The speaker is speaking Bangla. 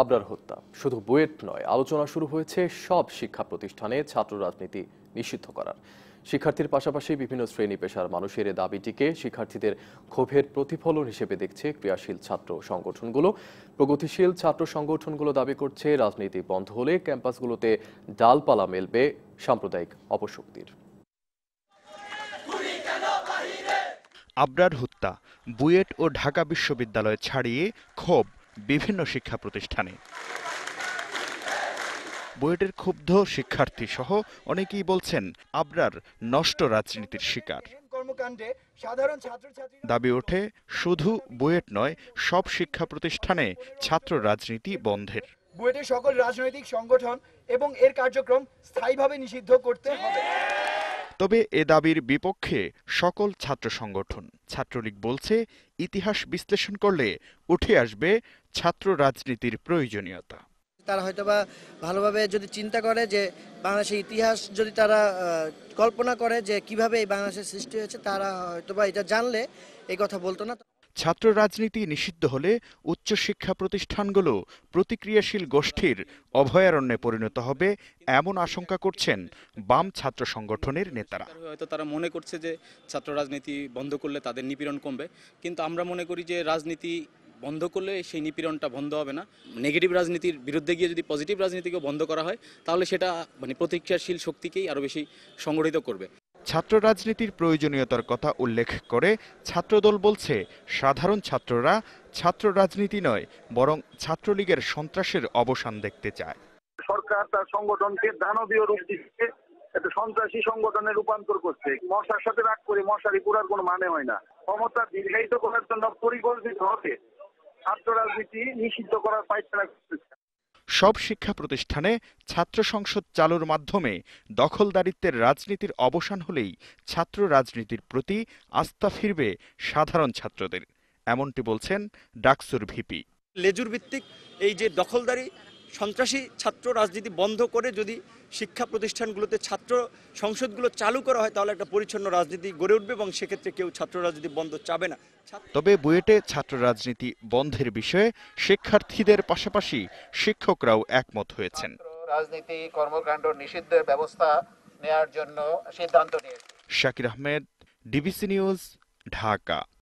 আবরার হত্যা শুধু বুয়েট নয় আলোচনা শুরু হয়েছে সব শিক্ষা প্রতিষ্ঠানে ছাত্র রাজনীতি নিষিদ্ধ করার শিক্ষার্থীর পাশাপাশি বিভিন্ন শ্রেণী পেশার মানুষের দাবিটিকে শিক্ষার্থীদের ক্ষোভের প্রতিফলন হিসেবে দেখছে ক্রিয়াশীল ছাত্র সংগঠনগুলো প্রগতিশীল ছাত্র সংগঠনগুলো দাবি করছে রাজনীতি বন্ধ হলে ক্যাম্পাসগুলোতে ডালপালা মেলবে সাম্প্রদায়িক অপশক্তির আবরার হত্যা বুয়েট ও ঢাকা বিশ্ববিদ্যালয় ছাড়িয়ে ক্ষোভ বিভিন্ন শিক্ষা প্রতিষ্ঠানে বুয়েটের ক্ষুব্ধ শিক্ষার্থী সহ অনেকেই বলছেন আবরার নষ্ট রাজনীতির শিকার দাবি ওঠে শুধু বুয়েট নয় সব শিক্ষা প্রতিষ্ঠানে ছাত্র রাজনীতি বন্ধের বুয়েটের সকল রাজনৈতিক সংগঠন এবং এর কার্যক্রম স্থায়ীভাবে নিষিদ্ধ করতে হবে তবে এ দাবির বিপক্ষে সকল ছাত্র সংগঠন ছাত্রলীগ বলছে ইতিহাস বিশ্লেষণ করলে উঠে আসবে ছাত্র রাজনীতির প্রয়োজনীয়তা তারা হয়তোবা ভালোভাবে যদি চিন্তা করে যে বাংলাদেশের ইতিহাস যদি তারা কল্পনা করে যে কিভাবে এই বাংলাদেশের সৃষ্টি হয়েছে তারা হয়তোবা এটা জানলে এই কথা বলতো না ছাত্র রাজনীতি নিষিদ্ধ হলে উচ্চশিক্ষা প্রতিষ্ঠানগুলো প্রতিক্রিয়াশীল গোষ্ঠীর অভয়ারণ্যে পরিণত হবে এমন আশঙ্কা করছেন বাম ছাত্র সংগঠনের নেতারা হয়তো তারা মনে করছে যে ছাত্র রাজনীতি বন্ধ করলে তাদের নিপীড়ন কমবে কিন্তু আমরা মনে করি যে রাজনীতি বন্ধ করলে সেই নিপীড়নটা বন্ধ হবে না নেগেটিভ রাজনীতির বিরুদ্ধে গিয়ে যদি পজিটিভ রাজনীতিকে বন্ধ করা হয় তাহলে সেটা মানে প্রতিক্রিয়াশীল শক্তিকেই আরও বেশি সংগঠিত করবে ছাত্র রাজনীতির প্রয়োজনীয়তার কথা উল্লেখ করে ছাত্রদল বলছে সাধারণ ছাত্ররা ছাত্র রাজনীতি নয় বরং ছাত্রলীগের সন্ত্রাসের অবসান দেখতে চায় সরকার তার সংগঠনকে দানবীয় রূপ দিচ্ছে একটা সন্ত্রাসী সংগঠনে রূপান্তর করছে মশার সাথে রাগ করে মশারি পুরার কোনো মানে হয় না ক্ষমতা দীর্ঘায়িত করার জন্য পরিকল্পিত হবে ছাত্র রাজনীতি নিষিদ্ধ করার পায়খানা করতেছে সব শিক্ষা প্রতিষ্ঠানে ছাত্র সংসদ চালুর মাধ্যমে দখলদারিত্বের রাজনীতির অবসান হলেই ছাত্র রাজনীতির প্রতি আস্থা ফিরবে সাধারণ ছাত্রদের এমনটি বলছেন ডাকসুর ভিপি লেজুর ভিত্তিক এই যে দখলদারি সন্ত্রাসী ছাত্র রাজনীতি বন্ধ করে যদি শিক্ষা প্রতিষ্ঠানগুলোতে ছাত্র সংসদগুলো চালু করা হয় তাহলে একটা পরিচ্ছন্ন রাজনীতি গড়ে উঠবে এবং সেক্ষেত্রে কেউ ছাত্র রাজনীতি বন্ধ চাবে না তবে বুয়েটে ছাত্র রাজনীতি বন্ধের বিষয়ে শিক্ষার্থীদের পাশাপাশি শিক্ষকরাও একমত হয়েছেন রাজনীতি কর্মকাণ্ড নিষিদ্ধের ব্যবস্থা নেয়ার জন্য সিদ্ধান্ত নিয়েছে শাকির আহমেদ ডিবিসি নিউজ ঢাকা